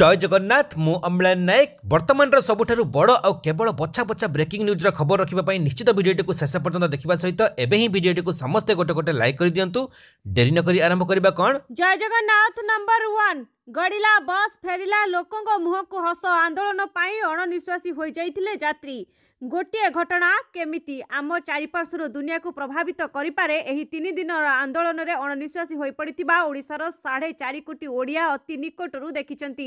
জয় জগন্নাথ মুহ অম্লান নায়ক বর্তমানৰ সবঠৰু বড় আৰু কেৱল বচ্চা বচ্চা ব্ৰেকিং নিউজৰ খবৰ ৰখিবলৈ নিশ্চিত ভিডিওটো কো শেষৰ পৰ্যন্ত দেখিবা সহিত এবেইহি ভিডিওটো কো সম스테 গোটো গোটে লাইক কৰি দিয়ন্তু দেরি নকৰি আৰম্ভ কৰিব কোন জয় জগন্নাথ নম্বৰ 1 গড়িলা বাস फेৰিলা লোকক মুখক হাস আন্দোলন পই অননিশ্বাসী হৈ যাইtile যাত্রী ଗୋଟିଏ ଘଟଣା କେମିତି ଆମ ଚାରିପାର୍ଶ୍ୱର ଦୁନିଆକୁ ପ୍ରଭାବିତ କରିପାରେ ଏହି ତିନି ଦିନର ଆନ୍ଦୋଳନରେ ଅଣନିଶ୍ୱାସୀ ହୋଇପଡ଼ିଥିବା ଓଡ଼ିଶାର ସାଢ଼େ ଚାରି କୋଟି ଓଡ଼ିଆ ଅତି ନିକଟରୁ ଦେଖିଛନ୍ତି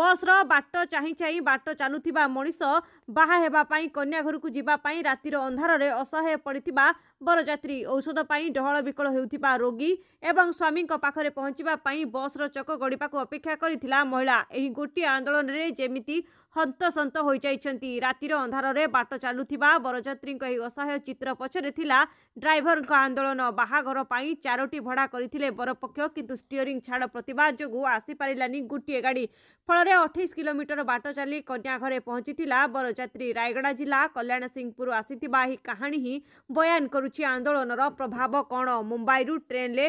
ବସ୍ର ବାଟ ଚାହିଁ ଚାହିଁ ବାଟ ଚାଲୁଥିବା ମଣିଷ ବାହା ହେବା ପାଇଁ କନ୍ୟାଘରକୁ ଯିବା ପାଇଁ ରାତିର ଅନ୍ଧାରରେ ଅସହାୟ ପଡ଼ିଥିବା ବରଯାତ୍ରୀ ଔଷଧ ପାଇଁ ଡହଳ ବିକଳ ହେଉଥିବା ରୋଗୀ ଏବଂ ସ୍ୱାମୀଙ୍କ ପାଖରେ ପହଞ୍ଚିବା ପାଇଁ ବସ୍ର ଚକ ଗଢ଼ିବାକୁ ଅପେକ୍ଷା କରିଥିଲା ମହିଳା ଏହି ଗୋଟିଏ ଆନ୍ଦୋଳନରେ ଯେମିତି ହନ୍ତସନ୍ତ ହୋଇଯାଇଛନ୍ତି ରାତିର ଅନ୍ଧାରରେ ବାଟ ବାଟ ଚାଲୁଥିବା ବରଯାତ୍ରୀଙ୍କ ଏହି ଅସହାୟ ଚିତ୍ର ପଛରେ ଥିଲା ଡ୍ରାଇଭରଙ୍କ ଆନ୍ଦୋଳନ ବାହାଘର ପାଇଁ ଚାରୋଟି ଭଡ଼ା କରିଥିଲେ ବରପକ୍ଷ କିନ୍ତୁ ଷ୍ଟିୟରିଂ ଛାଡ଼ ପ୍ରତିବାଦ ଯୋଗୁଁ ଆସିପାରିଲାନି ଗୋଟିଏ ଗାଡ଼ି ଫଳରେ ଅଠେଇଶ କିଲୋମିଟର ବାଟ ଚାଲି କନ୍ୟା ଘରେ ପହଞ୍ଚିଥିଲା ବରଯାତ୍ରୀ ରାୟଗଡ଼ା ଜିଲ୍ଲା କଲ୍ୟାଣ ସିଂହପୁର ଆସିଥିବା ଏହି କାହାଣୀ ହିଁ ବୟାନ କରୁଛି ଆନ୍ଦୋଳନର ପ୍ରଭାବ କ'ଣ ମୁମ୍ବାଇରୁ ଟ୍ରେନ୍ରେ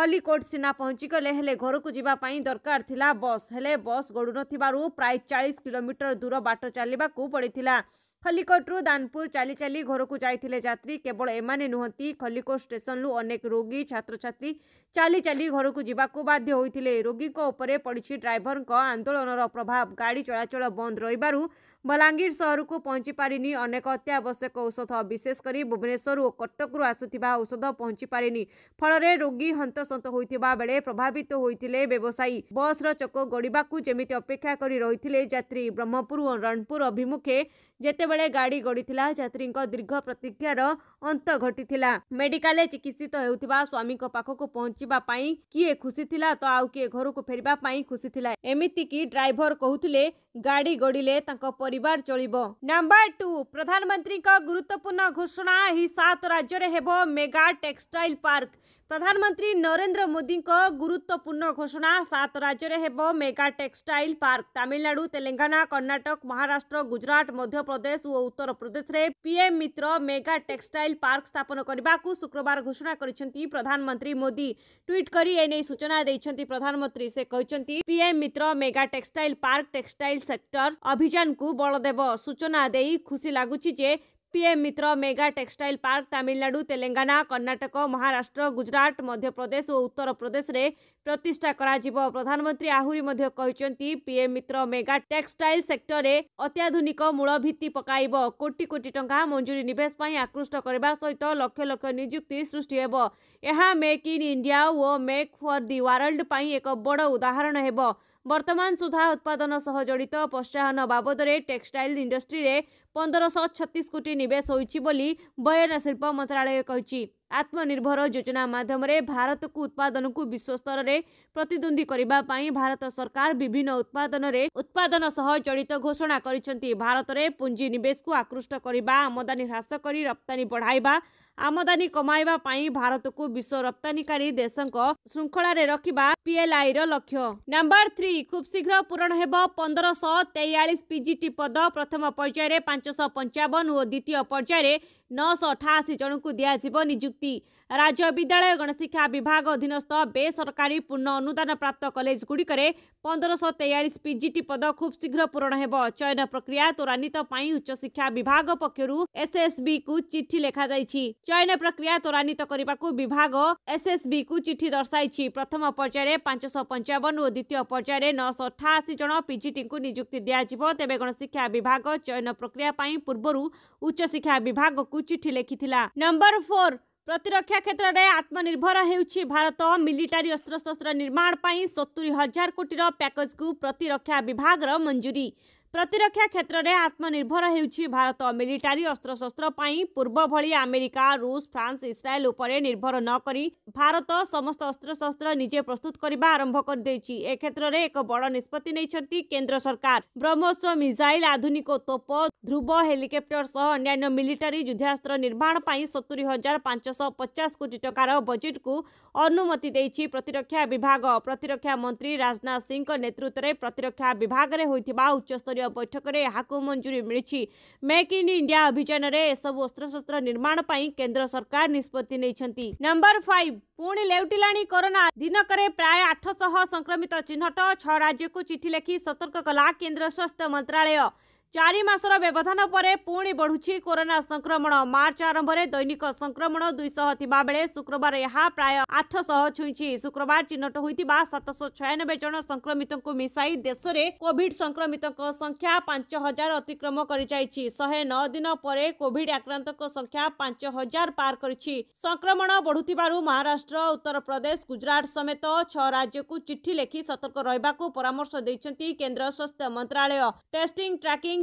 କଲିକୋଟ ସିନା ପହଞ୍ଚିଗଲେ ହେଲେ ଘରକୁ ଯିବା ପାଇଁ ଦରକାର ଥିଲା ବସ୍ ହେଲେ ବସ୍ ଗଡ଼ୁନଥିବାରୁ ପ୍ରାୟ ଚାଳିଶ କିଲୋମିଟର ଦୂର ବାଟ ଚାଲିବାକୁ ପଡ଼ିଥିଲା खलिकोट्रु दानपुर चली चली घर को जाते जी केवल एम नुहत खलिकोट स्टेसन अनेक रोगी छात्र छात्री चली चली घर को जवाक बाध्य रोगी पड़ी ड्राइवर आंदोलन प्रभाव गाड़ी चलाचल बंद रही ବଲାଙ୍ଗୀର ସହରକୁ ପହଞ୍ଚି ପାରିନି ଅନେକ ଅତ୍ୟାବଶ୍ୟକ ଔଷଧ ବିଶେଷ କରି ଭୁବନେଶ୍ୱର ଓ କଟକରୁ ଆସୁଥିବା ଔଷଧ ପହଞ୍ଚି ପାରିନି ଫଳରେ ରୋଗୀ ହନ୍ତସନ୍ତ ହୋଇଥିବା ବେଳେ ପ୍ରଭାବିତ ହୋଇଥିଲେ ବ୍ୟବସାୟୀ ବସ୍ର ଚକ ଗଡ଼ିବାକୁ ଯେମିତି ଅପେକ୍ଷା କରି ରହିଥିଲେ ଯାତ୍ରୀ ବ୍ରହ୍ମପୁର ଓ ରଣପୁର ଅଭିମୁଖେ ଯେତେବେଳେ ଗାଡ଼ି ଗଡ଼ିଥିଲା ଯାତ୍ରୀଙ୍କ ଦୀର୍ଘ ପ୍ରତିକ୍ରିୟାର ଅନ୍ତ ଘଟିଥିଲା ମେଡିକାଲରେ ଚିକିତ୍ସିତ ହେଉଥିବା ସ୍ୱାମୀଙ୍କ ପାଖକୁ ପହଞ୍ଚିବା ପାଇଁ କିଏ ଖୁସି ଥିଲା ତ ଆଉ କିଏ ଘରକୁ ଫେରିବା ପାଇଁ ଖୁସି ଥିଲା ଏମିତିକି ଡ୍ରାଇଭର କହୁଥିଲେ गाड़ी गड़िले पर चल नंबर टू प्रधानमंत्री गुरुत्वपूर्ण घोषणा ही सात राज्य मेगा टेक्सटाइल पार्क ପ୍ରଧାନମନ୍ତ୍ରୀ ନରେନ୍ଦ୍ର ମୋଦିଙ୍କ ଗୁରୁତ୍ୱପୂର୍ଣ୍ଣ ଘୋଷଣା ସାତ ରାଜ୍ୟରେ ହେବ mega textile park Tamil Nadu Telangana Karnataka Maharashtra Gujarat Madhya Pradesh ଓ ଉତ୍ତରପ୍ରଦେଶରେ PM Mitra mega textile park ସ୍ଥାପନ କରିବାକୁ ଶୁକ୍ରବାର ଘୋଷଣା କରିଛନ୍ତି ପ୍ରଧାନମନ୍ତ୍ରୀ ମୋଦି ଟ୍ୱିଟ୍ କରି ଏନେଇ ସୂଚନା ଦେଇଛନ୍ତି ପ୍ରଧାନମନ୍ତ୍ରୀ ସେ କହିଛନ୍ତି PM Mitra mega textile park textile sector ଅଭିଯାନକୁ ବଳ ଦେବ ସୂଚନା ଦେଇ ଖୁସି ଲାଗୁଛି ଯେ PM Mitra mega textile park Tamil Nadu Telangana Karnataka Maharashtra Gujarat Madhya Pradesh ଓ ଉତ୍ତରପ୍ରଦେଶରେ ପ୍ରତିଷ୍ଠା କରାଯିବ ପ୍ରଧାନମନ୍ତ୍ରୀ ଆହୁରି ମଧ୍ୟ କହିଛନ୍ତି ପିଏମ୍ ମିତ୍ର ମେଗା ଟେକ୍ସଟାଇଲ ସେକ୍ଟରରେ ଅତ୍ୟାଧୁନିକ ମୂଳଭିତ୍ତି ପକାଇବ କୋଟି କୋଟି ଟଙ୍କା ମଞ୍ଜୁରୀ ନିବେଶ ପାଇଁ ଆକୃଷ୍ଟ କରିବା ସହିତ ଲକ୍ଷ ଲକ୍ଷ ନିଯୁକ୍ତି ସୃଷ୍ଟି ହେବ ଏହା ମେକ୍ ଇନ୍ ଇଣ୍ଡିଆ ଓ ମେକ୍ ଫର୍ ଦି ୱାର୍ଲଡ ପାଇଁ ଏକ ବଡ଼ ଉଦାହରଣ ହେବ ବର୍ତ୍ତମାନ ସୁଦ୍ଧା ଉତ୍ପାଦନ ସହ ଜଡ଼ିତ ପ୍ରୋତ୍ସାହନ ବାବଦରେ ଟେକ୍ସଟାଇଲ୍ ଇଣ୍ଡଷ୍ଟ୍ରିରେ ପନ୍ଦରଶହ ଛତିଶ କୋଟି ନିବେଶ ହୋଇଛି ବୋଲି ବୟନଶିଳ୍ପ ମନ୍ତ୍ରାଳୟ କହିଛି आत्मनिर्भर योजना जोजना को भारतको उत्पादनको विश्वस्तर प्रतिद्वन्दी गर्ने भारत सरकार विभिन्न उत्पादन रे उत्पादन सह जडित घोषणा भारत रे पुंजी गरिन्छ को आकृष्ट नेशको आकृष्टी ह्रास रप्तनी बढाइवा आमदानी भारत को विश्व रप्तीकारी देशको शृङ्खला रिएलआई र लक्ष्य नंबर थ्री खुब शीघ्र पूरण हेर्नु पन्ध्र सौ पिजिटी पद प्रथम पर्या सय पच्चन ओ द्वितीय पर्या ନଅଶହ ଅଠାଅଶୀ ଜଣଙ୍କୁ ଦିଆଯିବ ନିଯୁକ୍ତି राज्य विद्यालय गणशिक्षा विभाग अधीनस्थ बेसरकारी पूर्ण अनुदान प्राप्त कलेज गुडिक पन्ध्र सेयालिस पिजिटी पद खूब शीघ्र पूरण हेर्नु चयन प्रक्रिया त्वरान्वित पा उच्च शिक्षा विभाग पक्ष चिठी लेखाइ चयन प्रक्रिया त्वरान्वित गरेको विभाग एसएसबी कुशा प्रथम पर्यावे पाँचश पञ्चवन ओ द्वितीय पर्या सठासी जन पिजिटी नियुक्ति दिव गणशिक्षा विभाग चयन प्रक्रिया पूर्व उच्च शिक्षा विभाग कुखिला नम्बर फोर ପ୍ରତିରକ୍ଷା କ୍ଷେତ୍ରରେ ଆତ୍ମନିର୍ଭର ହେଉଛି ଭାରତ ମିଲିଟାରୀ ଅସ୍ତ୍ରଶସ୍ତ୍ର ନିର୍ମାଣ ପାଇଁ ସତୁରି ହଜାର କୋଟିର ପ୍ୟାକେଜକୁ ପ୍ରତିରକ୍ଷା ବିଭାଗର ମଞ୍ଜୁରୀ ପ୍ରତିରକ୍ଷା କ୍ଷେତ୍ରରେ ଆତ୍ମନିର୍ଭର ହେଉଛି ଭାରତ ମିଲିଟାରୀ ଅସ୍ତ୍ରଶସ୍ତ୍ର ପାଇଁ ପୂର୍ବ ଭଳି ଆମେରିକା ରୁଷ ଫ୍ରାନ୍ସ ଇସ୍ରାଏଲ ଉପରେ ନିର୍ଭର ନ କରି ଭାରତ ସମସ୍ତ ଅସ୍ତ୍ରଶସ୍ତ୍ର ନିଜେ ପ୍ରସ୍ତୁତ କରିବା ଆରମ୍ଭ କରିଦେଇଛି ଏ କ୍ଷେତ୍ରରେ ଏକ ବଡ଼ ନିଷ୍ପତ୍ତି ନେଇଛନ୍ତି କେନ୍ଦ୍ର ସରକାର ବ୍ରହ୍ମୋସ ମିସାଇଲ୍ ଆଧୁନିକ ତୋପ ଧ୍ରୁବ ହେଲିକପ୍ଟର ସହ ଅନ୍ୟାନ୍ୟ ମିଲିଟାରୀ ଯୁଦ୍ଧାସ୍ତ୍ର ନିର୍ମାଣ ପାଇଁ ସତୁରି ହଜାର ପାଞ୍ଚଶହ ପଚାଶ କୋଟି ଟଙ୍କାର ବଜେଟ୍କୁ ଅନୁମତି ଦେଇଛି ପ୍ରତିରକ୍ଷା ବିଭାଗ ପ୍ରତିରକ୍ଷା ମନ୍ତ୍ରୀ ରାଜନାଥ ସିଂଙ୍କ ନେତୃତ୍ୱରେ ପ୍ରତିରକ୍ଷା ବିଭାଗରେ ହୋଇଥିବା ଉଚ୍ଚସ୍ତରୀୟ ମନ୍ତ୍ରୀୟ ବୈଠକରେ ଏହାକୁ ମଞ୍ଜୁରୀ ମିଳିଛି ମେକ୍ ଇନ୍ ଇଣ୍ଡିଆ ଅଭିଯାନରେ ଏସବୁ ଅସ୍ତ୍ରଶସ୍ତ୍ର ନିର୍ମାଣ ପାଇଁ କେନ୍ଦ୍ର ସରକାର ନିଷ୍ପତ୍ତି ନେଇଛନ୍ତି ନମ୍ବର ଫାଇଭ ପୁଣି ଲେଉଟିଲାଣି କରୋନା ଦିନକରେ ପ୍ରାୟ ଆଠଶହ ସଂକ୍ରମିତ ଚିହ୍ନଟ ଛଅ ରାଜ୍ୟକୁ ଚିଠି ଲେଖି ସତର୍କ କଲା କେନ୍ଦ୍ର ସ୍ୱାସ୍ଥ୍ୟ ମନ୍ତ୍ରାଳୟ ଚାରି ମାସର ବ୍ୟବଧାନ ପରେ ପୁଣି ବଢ଼ୁଛି କରୋନା ସଂକ୍ରମଣ ମାର୍ଚ୍ଚ ଆରମ୍ଭରେ ଦୈନିକ ସଂକ୍ରମଣ ଦୁଇଶହ ଥିବାବେଳେ ଶୁକ୍ରବାର ଏହା ପ୍ରାୟ ଆଠଶହ ଛୁଇଁଛି ଶୁକ୍ରବାର ଚିହ୍ନଟ ହୋଇଥିବା ସାତଶହ ଛୟାନବେ ଜଣ ସଂକ୍ରମିତଙ୍କୁ ମିଶାଇ ଦେଶରେ କୋଭିଡ୍ ସଂକ୍ରମିତଙ୍କ ସଂଖ୍ୟା ପାଞ୍ଚ ହଜାର ଅତିକ୍ରମ କରିଯାଇଛି ଶହେ ନଅ ଦିନ ପରେ କୋଭିଡ୍ ଆକ୍ରାନ୍ତଙ୍କ ସଂଖ୍ୟା ପାଞ୍ଚ ହଜାର ପାର କରିଛି ସଂକ୍ରମଣ ବଢ଼ୁଥିବାରୁ ମହାରାଷ୍ଟ୍ର ଉତ୍ତରପ୍ରଦେଶ ଗୁଜରାଟ ସମେତ ଛଅ ରାଜ୍ୟକୁ ଚିଠି ଲେଖି ସତର୍କ ରହିବାକୁ ପରାମର୍ଶ ଦେଇଛନ୍ତି କେନ୍ଦ୍ର ସ୍ୱାସ୍ଥ୍ୟ ମନ୍ତ୍ରାଳୟ ଟେଷ୍ଟିଂ ଟ୍ରାକିଂ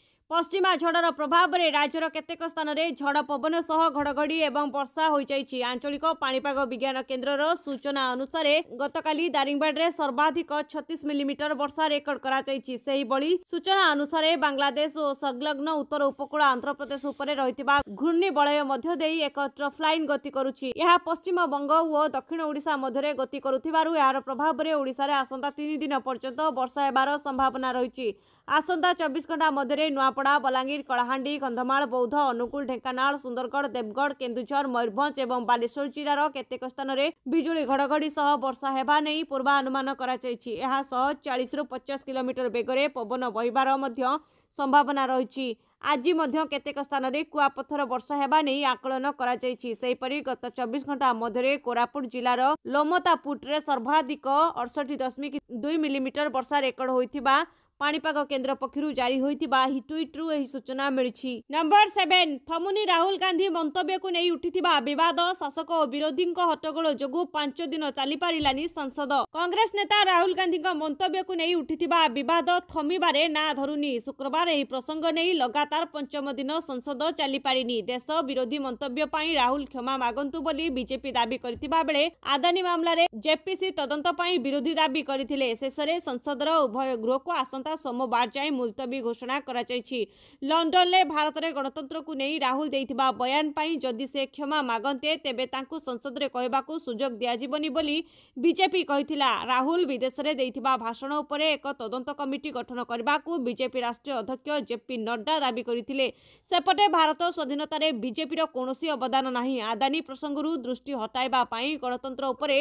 পশ্চিমা ঝড়র প্রভাবে রাজ্যর কেতেক স্থানরে ঝড় পবন সহ ঘড়ঘড়ি এবং বর্ষা হয়েছে আঞ্চলিক পাপাগ বিজ্ঞান কেন্দ্রর সূচনা অনুসারে গতকালি দারিংবাড়ে সর্বাধিক ছতিশ মিলিমিটর বর্ষা রেকর্ড করা সেইভাবে সূচনা অনুসারে বাংলাদেশ ও সংলগ্ন উত্তর উপকূল আন্ধ্রপ্রদেশ উপরে রয়েছে ঘূর্ণিবলয় মধ্য দিয়ে এক ট্রফলাইন গতি করুছি ଏହା ପଶ୍ଚିମବଙ୍ଗ ଓ ଦକ୍ଷିଣ ଓଡ଼ିଶା ମଧ୍ୟରେ ଗତି କରୁଥିବାରୁ ଏହାର ପ୍ରଭାବରେ ଓଡ଼ିଶାରେ ଆସନ୍ତା ତିନି ଦିନ ପର୍ଯ୍ୟନ୍ତ ବର୍ଷା ହେବାର ସମ୍ଭାବନା ରହିଛି ଆସନ୍ତା ଚବିଶ ଘଣ୍ଟା ମଧ୍ୟରେ ନୂଆପଡ଼ା କେନ୍ଦ୍ରାପଡ଼ା ବଲାଙ୍ଗୀର କଳାହାଣ୍ଡି କନ୍ଧମାଳ ବୌଦ୍ଧ ଅନୁଗୁଳ ଢେଙ୍କାନାଳ ସୁନ୍ଦରଗଡ଼ ଦେବଗଡ଼ କେନ୍ଦୁଝର ମୟୂରଭଞ୍ଜ ଏବଂ ବାଲେଶ୍ୱର ଜିଲ୍ଲାର କେତେକ ସ୍ଥାନରେ ବିଜୁଳି ଘଡ଼ଘଡ଼ି ସହ ବର୍ଷା ହେବା ନେଇ ପୂର୍ବାନୁମାନ କରାଯାଇଛି ଏହା ସହ ଚାଳିଶରୁ ପଚାଶ କିଲୋମିଟର ବେଗରେ ପବନ ବହିବାର ମଧ୍ୟ ସମ୍ଭାବନା ରହିଛି ଆଜି ମଧ୍ୟ କେତେକ ସ୍ଥାନରେ କୁଆପଥର ବର୍ଷା ହେବା ନେଇ ଆକଳନ କରାଯାଇଛି ସେହିପରି ଗତ ଚବିଶ ଘଣ୍ଟା ମଧ୍ୟରେ କୋରାପୁଟ ଜିଲ୍ଲାର ଲୋମତାପୁଟରେ ସର୍ବାଧିକ ଅଡ଼ଷଠି ଦଶମିକ ଦୁଇ ମିଲିମିଟର ବର୍ଷା ରେକର୍ଡ ହୋଇଥିବା ପାଣିପାଗ କେନ୍ଦ୍ର ପକ୍ଷରୁ ଜାରି ହୋଇଥିବା ଏହି ଟ୍ୱିଟ୍ରୁ ଏହି ସୂଚନା ମିଳିଛି ନମ୍ବର ସେଭେନ୍ ଥମୁନି ରାହୁଲ ଗାନ୍ଧୀ ମନ୍ତବ୍ୟକୁ ନେଇ ଉଠିଥିବା ବିବାଦ ଶାସକ ଓ ବିରୋଧୀଙ୍କ ହଟ୍ଟଗୋଳ ଯୋଗୁଁ ପାଞ୍ଚ ଦିନ ଚାଲିପାରିଲାନି ସାଂସଦ କଂଗ୍ରେସ ନେତା ରାହୁଲ ଗାନ୍ଧୀଙ୍କ ମନ୍ତବ୍ୟକୁ ନେଇ ଉଠିଥିବା ବିବାଦ ଥମିବାରେ ନାଁ ଧରୁନି ଶୁକ୍ରବାର ଏହି ପ୍ରସଙ୍ଗ ନେଇ ଲଗାତାର ପଞ୍ଚମ ଦିନ ସଂସଦ ଚାଲିପାରିନି ଦେଶ ବିରୋଧୀ ମନ୍ତବ୍ୟ ପାଇଁ ରାହୁଲ କ୍ଷମା ମାଗନ୍ତୁ ବୋଲି ବିଜେପି ଦାବି କରିଥିବା ବେଳେ ଆଦାନୀ ମାମଲାରେ ଜେପିସି ତଦନ୍ତ ପାଇଁ ବିରୋଧୀ ଦାବି କରିଥିଲେ ଶେଷରେ ସଂସଦର ଉଭୟ ଗୃହକୁ ଆସନ୍ତା ଆସନ୍ତା ସୋମବାର ଯାଏଁ ମୁଲତବୀ ଘୋଷଣା କରାଯାଇଛି ଲଣ୍ଡନରେ ଭାରତରେ ଗଣତନ୍ତ୍ରକୁ ନେଇ ରାହୁଲ ଦେଇଥିବା ବୟାନ ପାଇଁ ଯଦି ସେ କ୍ଷମା ମାଗନ୍ତେ ତେବେ ତାଙ୍କୁ ସଂସଦରେ କହିବାକୁ ସୁଯୋଗ ଦିଆଯିବନି ବୋଲି ବିଜେପି କହିଥିଲା ରାହୁଲ ବିଦେଶରେ ଦେଇଥିବା ଭାଷଣ ଉପରେ ଏକ ତଦନ୍ତ କମିଟି ଗଠନ କରିବାକୁ ବିଜେପି ରାଷ୍ଟ୍ରୀୟ ଅଧ୍ୟକ୍ଷ ଜେପି ନଡ୍ଡା ଦାବି କରିଥିଲେ ସେପଟେ ଭାରତ ସ୍ୱାଧୀନତାରେ ବିଜେପିର କୌଣସି ଅବଦାନ ନାହିଁ ଆଦାନୀ ପ୍ରସଙ୍ଗରୁ ଦୃଷ୍ଟି ହଟାଇବା ପାଇଁ ଗଣତନ୍ତ୍ର ଉପରେ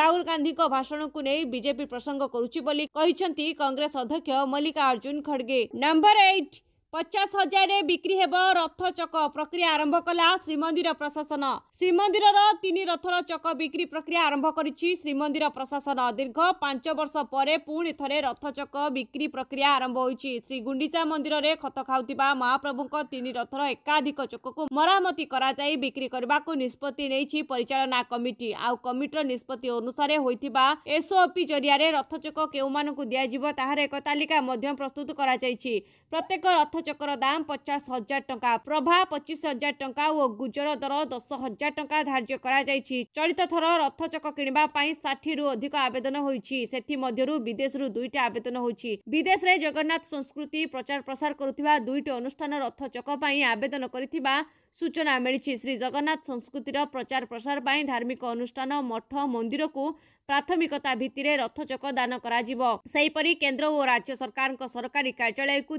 ରାହୁଲ ଗାନ୍ଧୀଙ୍କ ଭାଷଣକୁ ନେଇ ବିଜେପି ପ୍ରସଙ୍ଗ କରୁଛି ବୋଲି କହିଛନ୍ତି କଂଗ୍ରେସ ଅଧ୍ୟକ୍ଷ मल्लिकार्जुन खड़गे नंबर एट ପଚାଶ ହଜାରରେ ବିକ୍ରି ହେବ ରଥ ଚକ ପ୍ରକ୍ରିୟା ଆରମ୍ଭ କଲା ଶ୍ରୀମନ୍ଦିର ପ୍ରଶାସନ ଶ୍ରୀମନ୍ଦିରର ତିନି ରଥର ଚକ ବିକ୍ରି ପ୍ରକ୍ରିୟା ଆରମ୍ଭ କରିଛି ଶ୍ରୀମନ୍ଦିର ପ୍ରଶାସନ ଦୀର୍ଘ ପାଞ୍ଚ ବର୍ଷ ପରେ ପୁଣି ଥରେ ରଥ ଚକ ବିକ୍ରି ପ୍ରକ୍ରିୟା ଆରମ୍ଭ ହୋଇଛି ଶ୍ରୀଗୁଣ୍ଡିଚା ମନ୍ଦିରରେ ଖତ ଖାଉଥିବା ମହାପ୍ରଭୁଙ୍କ ତିନି ରଥର ଏକାଧିକ ଚକକୁ ମରାମତି କରାଯାଇ ବିକ୍ରି କରିବାକୁ ନିଷ୍ପତ୍ତି ନେଇଛି ପରିଚାଳନା କମିଟି ଆଉ କମିଟିର ନିଷ୍ପତ୍ତି ଅନୁସାରେ ହୋଇଥିବା ଏସ୍ଓପି ଜରିଆରେ ରଥ ଚକ କେଉଁମାନଙ୍କୁ ଦିଆଯିବ ତାହାର ଏକ ତାଲିକା ମଧ୍ୟ ପ୍ରସ୍ତୁତ କରାଯାଇଛି ପ୍ରତ୍ୟେକ ରଥ ଚକର ଦାମ ପଚାଶ ହଜାର ଟଙ୍କା ପ୍ରଭା ପଚିଶ ହଜାର ଟଙ୍କା ଓ ଗୁଜର ଦର ଦଶ ହଜାର ଟଙ୍କା ଧାର୍ଯ୍ୟ କରାଯାଇଛି ଚଳିତ ଥର ରଥ ଚକ କିଣିବା ପାଇଁ ଷାଠିଏରୁ ଅଧିକ ଆବେଦନ ହୋଇଛି ସେଥିମଧ୍ୟରୁ ବିଦେଶରୁ ଦୁଇଟି ଆବେଦନ ହୋଇଛି ବିଦେଶରେ ଜଗନ୍ନାଥ ସଂସ୍କୃତି ପ୍ରଚାର ପ୍ରସାର କରୁଥିବା ଦୁଇଟି ଅନୁଷ୍ଠାନ ରଥ ଚକ ପାଇଁ ଆବେଦନ କରିଥିବା सूचना मिलिसि श्री जगन्नाथ संस्कृति प्रचार प्रसार पा धार्मिक अनुष्ठान मिरूमिकता भितिर रथचक दानपरि केन्द्र ओ राज्य सरकारी कार्याउनु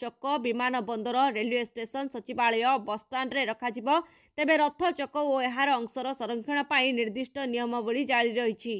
चक विमान बन्दर रेलवे स्टेशन सचिवालय बसस्टा रे रथ चक ओश अंशर संरक्षण पा निर्दिष्ट नियमी जारी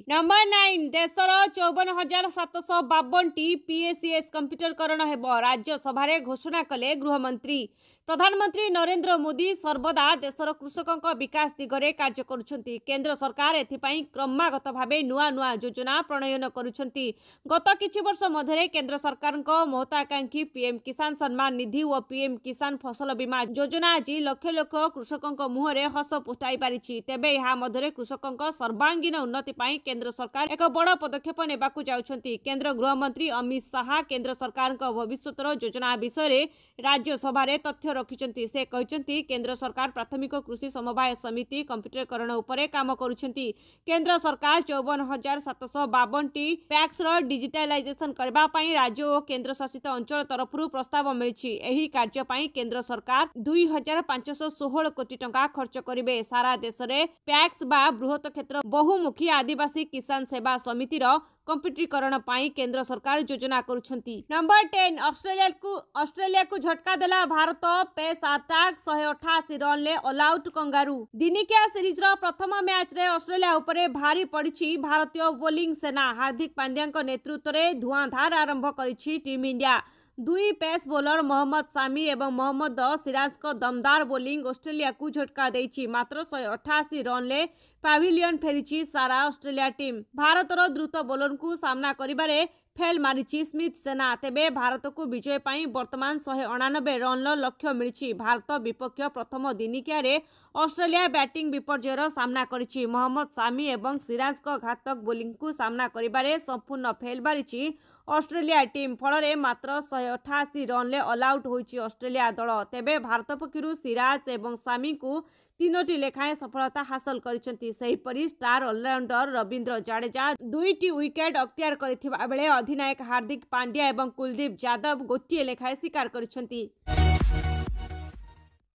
घोषणा कले गृहमंत्री ପ୍ରଧାନମନ୍ତ୍ରୀ ନରେନ୍ଦ୍ର ମୋଦି ସର୍ବଦା ଦେଶର କୃଷକଙ୍କ ବିକାଶ ଦିଗରେ କାର୍ଯ୍ୟ କରୁଛନ୍ତି କେନ୍ଦ୍ର ସରକାର ଏଥିପାଇଁ କ୍ରମାଗତ ଭାବେ ନୂଆ ନୂଆ ଯୋଜନା ପ୍ରଣୟନ କରୁଛନ୍ତି ଗତ କିଛି ବର୍ଷ ମଧ୍ୟରେ କେନ୍ଦ୍ର ସରକାରଙ୍କ ମହତାକାଂକ୍ଷୀ ପିଏମ୍ କିଷାନ ସମ୍ମାନ ନିଧି ଓ ପିଏମ୍ କିଷାନ ଫସଲ ବୀମା ଯୋଜନା ଆଜି ଲକ୍ଷ ଲକ୍ଷ କୃଷକଙ୍କ ମୁହଁରେ ହସ ଫୁଟାଇ ପାରିଛି ତେବେ ଏହା ମଧ୍ୟରେ କୃଷକଙ୍କ ସର୍ବାଙ୍ଗୀନ ଉନ୍ନତି ପାଇଁ କେନ୍ଦ୍ର ସରକାର ଏକ ବଡ଼ ପଦକ୍ଷେପ ନେବାକୁ ଯାଉଛନ୍ତି କେନ୍ଦ୍ର ଗୃହମନ୍ତ୍ରୀ ଅମିତ ଶାହା କେନ୍ଦ୍ର ସରକାରଙ୍କ ଭବିଷ୍ୟତର ଯୋଜନା ବିଷୟରେ ରାଜ୍ୟସଭାରେ ତଥ୍ୟ ରଖିଛନ୍ତି ସେ କହିଛନ୍ତି କେନ୍ଦ୍ର ସରକାର ପ୍ରାଥମିକ କୃଷି ସମବାୟ ସମିତି କମ୍ପ୍ୟୁଟରକରଣ ଉପରେ କାମ କରୁଛନ୍ତି କେନ୍ଦ୍ର ସରକାର ଚଉବନ ହଜାର ସାତଶହ ବାବନଟି ପ୍ୟାକ୍ସର ଡିଜିଟାଲାଇଜେସନ୍ କରିବା ପାଇଁ ରାଜ୍ୟ ଓ କେନ୍ଦ୍ରଶାସିତ ଅଞ୍ଚଳ ତରଫରୁ ପ୍ରସ୍ତାବ ମିଳିଛି ଏହି କାର୍ଯ୍ୟ ପାଇଁ କେନ୍ଦ୍ର ସରକାର ଦୁଇ ହଜାର ପାଞ୍ଚଶହ ଷୋହଳ କୋଟି ଟଙ୍କା ଖର୍ଚ୍ଚ କରିବେ ସାରା ଦେଶରେ ପ୍ୟାକ୍ସ ବା ବୃହତ କ୍ଷେତ୍ର ବହୁମୁଖୀ ଆଦିବାସୀ କିଷାନ ସେବା ସମିତିର कंप्यूटरीकरण केन्द्र सरकार योजना करंबर झटका देला भारत पेस आटाक शहे अठाशी रन अलआउट कंगारू दिनिकिया सीरीज प्रथम मैच रे ऑस्ट्रेलिया उपरे भारी पड़ी भारतीय बोलिंग सेना हार्दिक पांड्या नेतृत्व में धूआंधार आरंभ कर इंडिया দুই পেস ବୋଲର ମହମ୍ମଦ ସାମି ଏବଂ ମହମ୍ମଦ ସିରାଜଙ୍କ ଦମଦାର ବୋଲିଂ ଅଷ୍ଟ୍ରେଲିଆକୁ ଝଟକା ଦେଇଛି ମାତ୍ର ଶହେ ଅଠାଅଶୀ ରନ୍ରେ ପାଭିଲିୟନ୍ ଫେରିଛି ସାରା ଅଷ୍ଟ୍ରେଲିଆ ଟିମ୍ ଭାରତର ଦ୍ରୁତ ବୋଲରଙ୍କୁ ସାମ୍ନା କରିବାରେ ଫେଲ୍ ମାରିଛି ସ୍ମିଥ୍ ସେନା ତେବେ ଭାରତକୁ ବିଜୟ ପାଇଁ ବର୍ତ୍ତମାନ ଶହେ ଅଣାନବେ ରନ୍ର ଲକ୍ଷ୍ୟ ମିଳିଛି ଭାରତ ବିପକ୍ଷ ପ୍ରଥମ ଦିନିକିଆରେ ଅଷ୍ଟ୍ରେଲିଆ ବ୍ୟାଟିଂ ବିପର୍ଯ୍ୟୟର ସାମ୍ନା କରିଛି ମହମ୍ମଦ ସାମି ଏବଂ ସିରାଜଙ୍କ ଘାତକ ବୋଲିଂକୁ ସାମ୍ନା କରିବାରେ ସମ୍ପୂର୍ଣ୍ଣ ଫେଲ୍ ମାରିଛି ऑस्ट्रेलिया मात्र अस्ट्रेया अठासी रनले अल आउट हुन्छ अस्ट्रेलिया दल तेबे भारत पक्ष सिराज ए सामी तिन लेखाएँ सफलता हासल गरिन्छ सहीपरि स्टार अलराउन्डर रविन्द्र जाडेजा दुई विकेट अक्तियार गरि अधिनायक हार्दिक पांड्या पाण्ड्या कुलदीप यादव गोटे लेखाएँ शिकार गरिन्छ